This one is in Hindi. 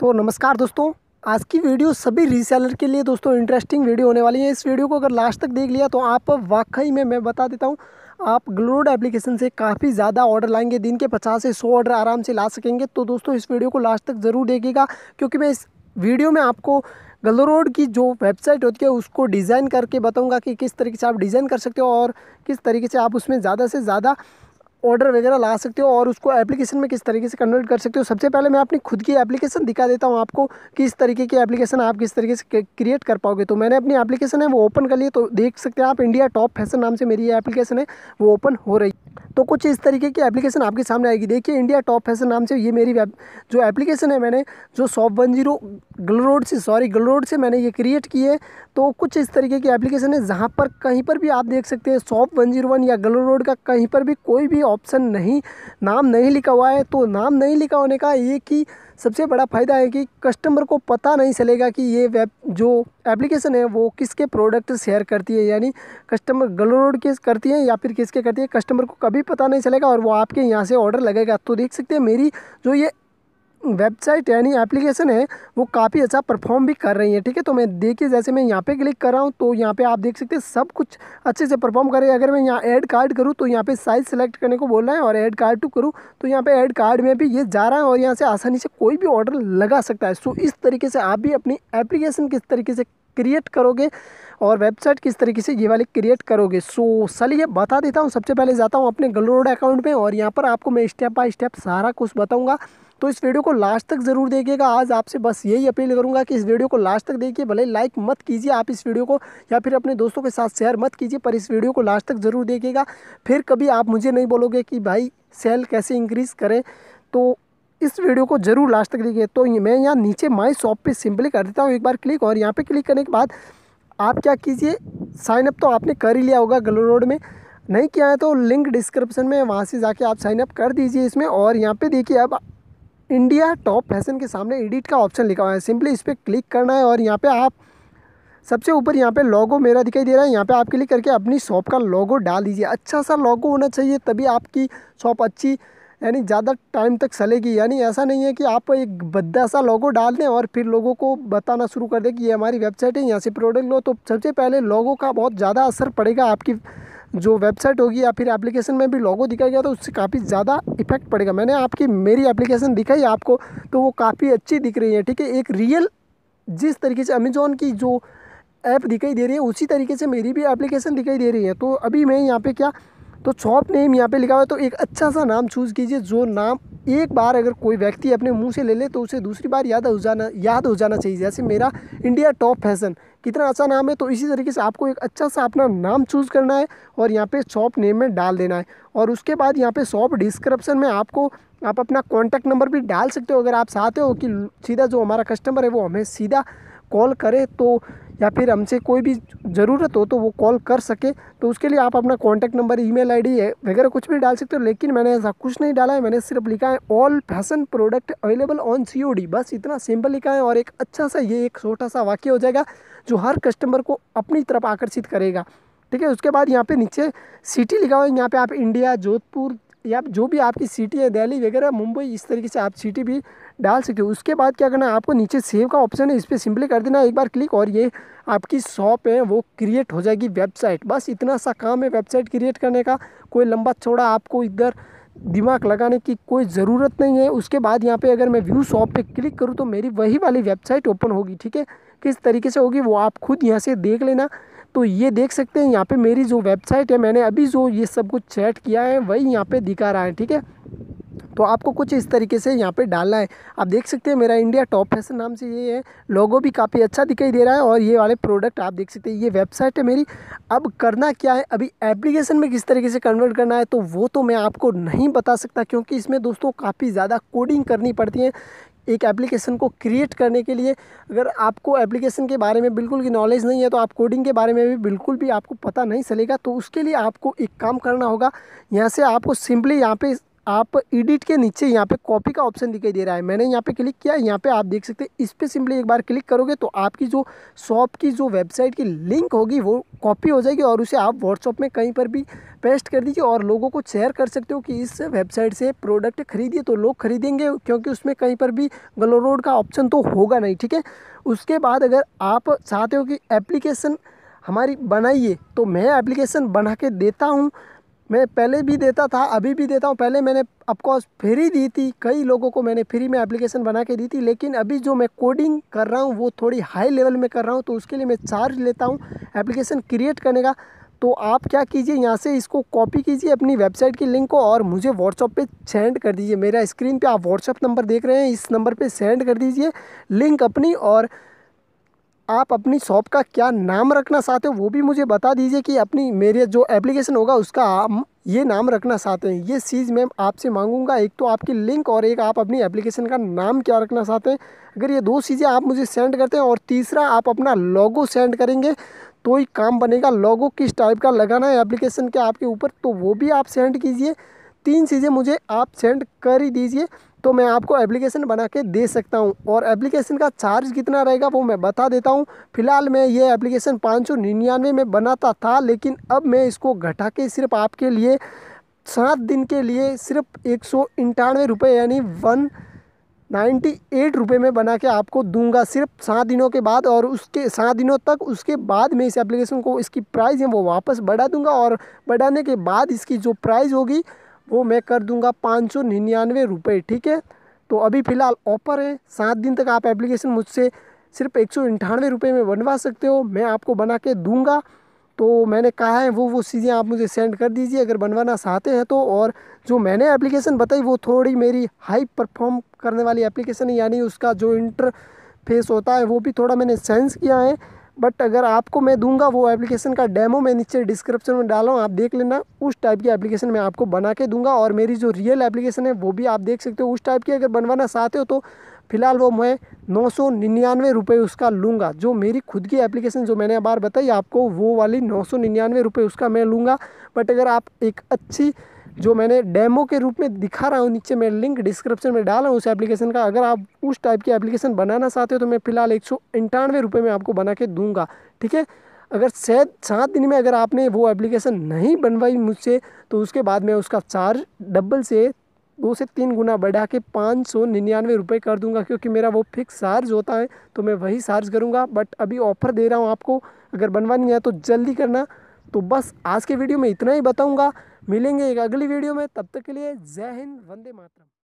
तो नमस्कार दोस्तों आज की वीडियो सभी रीसेलर के लिए दोस्तों इंटरेस्टिंग वीडियो होने वाली है इस वीडियो को अगर लास्ट तक देख लिया तो आप वाकई में मैं बता देता हूँ आप ग्लोड एप्लीकेशन से काफ़ी ज़्यादा ऑर्डर लाएंगे दिन के 50 से 100 ऑर्डर आराम से ला सकेंगे तो दोस्तों इस वीडियो को लास्ट तक ज़रूर देखिएगा क्योंकि मैं इस वीडियो में आपको ग्लोरोड की जो वेबसाइट होती है उसको डिज़ाइन करके बताऊँगा कि किस तरीके से आप डिज़ाइन कर सकते हो और किस तरीके से आप उसमें ज़्यादा से ज़्यादा ऑर्डर वगैरह ला सकते हो और उसको एप्लीकेशन में किस तरीके से कन्वर्ट कर सकते हो सबसे पहले मैं अपनी खुद की एप्लीकेशन दिखा देता हूँ आपको किस तरीके की एप्लीकेशन आप किस तरीके से क्रिएट कर पाओगे तो मैंने अपनी एप्लीकेशन है वो ओपन कर ली तो देख सकते हैं आप इंडिया टॉप फैशन नाम से मेरी ये एप्लीकेशन है वो ओपन हो रही है तो कुछ इस तरीके की एप्लीकेशन आपके सामने आएगी देखिए इंडिया टॉप फैशन नाम से ये मेरी वेब जो एप्लीकेशन है मैंने जो सॉफ वन जीरो गल रोड से सॉरी गल रोड से मैंने ये क्रिएट की है तो कुछ इस तरीके की एप्लीकेशन है जहाँ पर कहीं पर भी आप देख सकते हैं सॉफ वन जीरो वन या गल रोड का कहीं पर भी कोई भी ऑप्शन नहीं नाम नहीं लिखा हुआ है तो नाम नहीं लिखा होने का ये कि सबसे बड़ा फ़ायदा है कि कस्टमर को पता नहीं चलेगा कि ये वेब जो एप्लीकेशन है वो किसके प्रोडक्ट शेयर करती है यानी कस्टमर गलरोड के करती है या फिर किसके करती है कस्टमर को कभी पता नहीं चलेगा और वो आपके यहाँ से ऑर्डर लगेगा तो देख सकते हैं मेरी जो ये वेबसाइट यानी एप्लीकेशन है वो काफ़ी अच्छा परफॉर्म भी कर रही है ठीक है तो मैं देखिए जैसे मैं यहाँ पे क्लिक कर रहा हूँ तो यहाँ पे आप देख सकते हैं सब कुछ अच्छे से परफॉर्म कर रही है अगर मैं यहाँ ऐड कार्ड करूँ तो यहाँ पे साइज सेलेक्ट करने को बोल रहा है और ऐड कार्ड टू करूँ तो यहाँ पर ऐड कार्ड में भी ये जा रहा है और यहाँ से आसानी से कोई भी ऑर्डर लगा सकता है सो इस तरीके से आप भी अपनी एप्लीकेशन किस तरीके से क्रिएट करोगे और वेबसाइट किस तरीके से ये वाली क्रिएट करोगे सो चलिए बता देता हूँ सबसे पहले जाता हूँ अपने गलोड अकाउंट में और यहाँ पर आपको मैं स्टेप बाय स्टेप सारा कुछ बताऊँगा तो इस वीडियो को लास्ट तक ज़रूर देखिएगा आज आपसे बस यही अपील करूंगा कि इस वीडियो को लास्ट तक देखिए भले लाइक मत कीजिए आप इस वीडियो को या फिर अपने दोस्तों के साथ शेयर मत कीजिए पर इस वीडियो को लास्ट तक ज़रूर देखिएगा फिर कभी आप मुझे नहीं बोलोगे कि भाई सेल कैसे इंक्रीज़ करें तो इस वीडियो को जरूर लास्ट तक देखिए तो मैं यहाँ नीचे माई शॉप पर सिंपली कर देता हूँ एक बार क्लिक और यहाँ पर क्लिक करने के बाद आप क्या कीजिए साइनअप तो आपने कर ही लिया होगा गलो रोड में नहीं किया है तो लिंक डिस्क्रिप्शन में वहाँ से जाके आप साइनअप कर दीजिए इसमें और यहाँ पे देखिए अब इंडिया टॉप फैशन के सामने एडिट का ऑप्शन लिखा हुआ है सिंपली इस पर क्लिक करना है और यहाँ पे आप सबसे ऊपर यहाँ पे लोगो मेरा दिखाई दे रहा है यहाँ पे आप क्लिक करके अपनी शॉप का लोगो डाल दीजिए अच्छा सा लोगो होना चाहिए तभी आपकी शॉप अच्छी यानी ज़्यादा टाइम तक सलेगी यानी ऐसा नहीं है कि आप एक बद्दा सा लोगो डाल दें और फिर लोगों को बताना शुरू कर दें कि ये हमारी वेबसाइट है यहाँ से प्रोडक्ट लो तो सबसे पहले लोगों का बहुत ज़्यादा असर पड़ेगा आपकी जो वेबसाइट होगी या फिर एप्लीकेशन में भी लोगो दिखाया गया तो उससे काफ़ी ज़्यादा इफेक्ट पड़ेगा मैंने आपकी मेरी एप्लीकेशन दिखाई आपको तो वो काफ़ी अच्छी दिख रही है ठीक है एक रियल जिस तरीके से अमेज़ोन की जो ऐप दिखाई दे रही है उसी तरीके से मेरी भी एप्लीकेशन दिखाई दे रही है तो अभी मैं यहाँ पे क्या तो शॉप नेम यहाँ पे लिखा हुआ है तो एक अच्छा सा नाम चूज़ कीजिए जो नाम एक बार अगर कोई व्यक्ति अपने मुंह से ले ले तो उसे दूसरी बार याद हो जाना याद हो जाना चाहिए जैसे मेरा इंडिया टॉप फैशन कितना अच्छा नाम है तो इसी तरीके से आपको एक अच्छा सा अपना नाम चूज़ करना है और यहाँ पे शॉप नेम में डाल देना है और उसके बाद यहाँ पे शॉप डिस्क्रिप्शन में आपको आप अपना कॉन्टैक्ट नंबर भी डाल सकते हो अगर आप चाहते हो कि सीधा जो हमारा कस्टमर है वो हमें सीधा कॉल करे तो या फिर हमसे कोई भी ज़रूरत हो तो वो कॉल कर सके तो उसके लिए आप अपना कॉन्टैक्ट नंबर ई मेल है वगैरह कुछ भी डाल सकते हो लेकिन मैंने ऐसा कुछ नहीं डाला है मैंने सिर्फ लिखा है all fashion product available on सी बस इतना सिंपल लिखा है और एक अच्छा सा ये एक छोटा सा वाक्य हो जाएगा जो हर कस्टमर को अपनी तरफ आकर्षित करेगा ठीक है उसके बाद यहाँ पे नीचे सिटी लिखा हुआ है यहाँ पे आप इंडिया जोधपुर या जो भी आपकी सिटी है दिल्ली वगैरह मुंबई इस तरीके से आप सिटी भी डाल सकते हो उसके बाद क्या करना है आपको नीचे सेव का ऑप्शन है इस पर सिंपली कर देना एक बार क्लिक और ये आपकी शॉप है वो क्रिएट हो जाएगी वेबसाइट बस इतना सा काम है वेबसाइट क्रिएट करने का कोई लंबा छोड़ा आपको इधर दिमाग लगाने की कोई ज़रूरत नहीं है उसके बाद यहाँ पे अगर मैं व्यू शॉप पे क्लिक करूँ तो मेरी वही वाली वेबसाइट ओपन होगी ठीक है किस तरीके से होगी वो आप खुद यहाँ से देख लेना तो ये देख सकते हैं यहाँ पे मेरी जो वेबसाइट है मैंने अभी जो ये सब कुछ चैट किया है वही यहाँ पे दिखा रहा है ठीक है तो आपको कुछ इस तरीके से यहाँ पे डालना है आप देख सकते हैं मेरा इंडिया टॉप फैसन नाम से ये है लोगो भी काफ़ी अच्छा दिखाई दे रहा है और ये वाले प्रोडक्ट आप देख सकते हैं ये वेबसाइट है मेरी अब करना क्या है अभी एप्लीकेशन में किस तरीके से कन्वर्ट करना है तो वो तो मैं आपको नहीं बता सकता क्योंकि इसमें दोस्तों काफ़ी ज़्यादा कोडिंग करनी पड़ती है एक एप्लीकेशन को क्रिएट करने के लिए अगर आपको एप्लीकेशन के बारे में बिल्कुल भी नॉलेज नहीं है तो आप कोडिंग के बारे में भी बिल्कुल भी आपको पता नहीं चलेगा तो उसके लिए आपको एक काम करना होगा यहाँ से आपको सिंपली यहाँ पे आप एडिट के नीचे यहाँ पे कॉपी का ऑप्शन दिखाई दे रहा है मैंने यहाँ पे क्लिक किया यहाँ पे आप देख सकते हैं इस पर सिंपली एक बार क्लिक करोगे तो आपकी जो शॉप की जो वेबसाइट की लिंक होगी वो कॉपी हो जाएगी और उसे आप व्हाट्सअप में कहीं पर भी पेस्ट कर दीजिए और लोगों को शेयर कर सकते हो कि इस वेबसाइट से प्रोडक्ट खरीदिए तो लोग खरीदेंगे क्योंकि उसमें कहीं पर भी रोड का ऑप्शन तो होगा नहीं ठीक है उसके बाद अगर आप चाहते हो कि एप्लीकेशन हमारी बनाइए तो मैं एप्लीकेशन बना के देता हूँ मैं पहले भी देता था अभी भी देता हूँ पहले मैंने अपकोर्स फ्री दी थी कई लोगों को मैंने फ्री में एप्लीकेशन बना के दी थी लेकिन अभी जो मैं कोडिंग कर रहा हूँ वो थोड़ी हाई लेवल में कर रहा हूँ तो उसके लिए मैं चार्ज लेता हूँ एप्लीकेशन क्रिएट करने का तो आप क्या कीजिए यहाँ से इसको कॉपी कीजिए अपनी वेबसाइट की लिंक को और मुझे व्हाट्सअप पे सेंड कर दीजिए मेरा स्क्रीन पे आप व्हाट्सअप नंबर देख रहे हैं इस नंबर पे सेंड कर दीजिए लिंक अपनी और आप अपनी शॉप का क्या नाम रखना चाहते हो वो भी मुझे बता दीजिए कि अपनी मेरे जो एप्लीकेशन होगा उसका हम ये नाम रखना चाहते हैं ये चीज़ मैं आपसे मांगूंगा एक तो आपकी लिंक और एक आप अपनी एप्लीकेशन का नाम क्या रखना चाहते हैं अगर ये दो चीज़ें आप मुझे सेंड करते हैं और तीसरा आप अपना लॉगो सेंड करेंगे तो ही काम बनेगा लॉगो किस टाइप का लगाना है एप्लीकेशन के आपके ऊपर तो वो भी आप सेंड कीजिए तीन चीज़ें मुझे आप सेंड कर ही दीजिए तो मैं आपको एप्लीकेशन बना के दे सकता हूँ और एप्लीकेशन का चार्ज कितना रहेगा वो मैं बता देता हूँ फिलहाल मैं ये एप्लीकेशन पाँच में बनाता था लेकिन अब मैं इसको घटा के सिर्फ आपके लिए सात दिन के लिए सिर्फ एक सौ रुपये यानी वन नाइन्टी एट रुपये में बना के आपको दूंगा सिर्फ सात दिनों के बाद और उसके सात दिनों तक उसके बाद मैं इस एप्लीकेशन को इसकी प्राइस है वो वापस बढ़ा दूंगा और बढ़ाने के बाद इसकी जो प्राइस होगी वो मैं कर दूंगा पाँच सौ निन्यानवे रुपये ठीक है तो अभी फ़िलहाल ऑफर है सात दिन तक आप एप्लीकेशन मुझसे सिर्फ एक सौ अंठानवे रुपये में बनवा सकते हो मैं आपको बना के दूँगा तो मैंने कहा है वो वो चीज़ें आप मुझे सेंड कर दीजिए अगर बनवाना चाहते हैं तो और जो मैंने एप्लीकेशन बताई वो थोड़ी मेरी हाई परफॉर्म करने वाली एप्लीकेशन है यानी उसका जो इंटरफेस होता है वो भी थोड़ा मैंने सेंस किया है बट अगर आपको मैं दूंगा वो एप्लीकेशन का डेमो मैं नीचे डिस्क्रिप्शन में डाला हूँ आप देख लेना उस टाइप की एप्लीकेशन मैं आपको बना के दूंगा और मेरी जो रियल एप्लीकेशन है वो भी आप देख सकते हो उस टाइप की अगर बनवाना चाहते हो तो फिलहाल वो मैं नौ सौ निन्यानवे रुपये उसका लूँगा जो मेरी खुद की एप्लीकेशन जो मैंने बार बताई आपको वो वाली नौ सौ निन्यानवे रुपये उसका मैं लूँगा बट अगर आप एक अच्छी जो मैंने डेमो के रूप में दिखा रहा हूँ नीचे मैं लिंक डिस्क्रिप्शन में डाला हूँ उस एप्लीकेशन का अगर आप उस टाइप की एप्लीकेशन बनाना चाहते हो तो मैं फ़िलहाल एक सौ रुपये में आपको बना के दूँगा ठीक है अगर शायद सात दिन में अगर आपने वो एप्लीकेशन नहीं बनवाई मुझसे तो उसके बाद मैं उसका चार्ज डबल से दो से तीन गुना बढ़ा के पाँच सौ निन्यानवे रुपये कर दूंगा क्योंकि मेरा वो फिक्स चार्ज होता है तो मैं वही चार्ज करूँगा बट अभी ऑफ़र दे रहा हूँ आपको अगर बनवानी है तो जल्दी करना तो बस आज के वीडियो में इतना ही बताऊँगा मिलेंगे एक अगली वीडियो में तब तक के लिए जय हिंद वंदे मातरम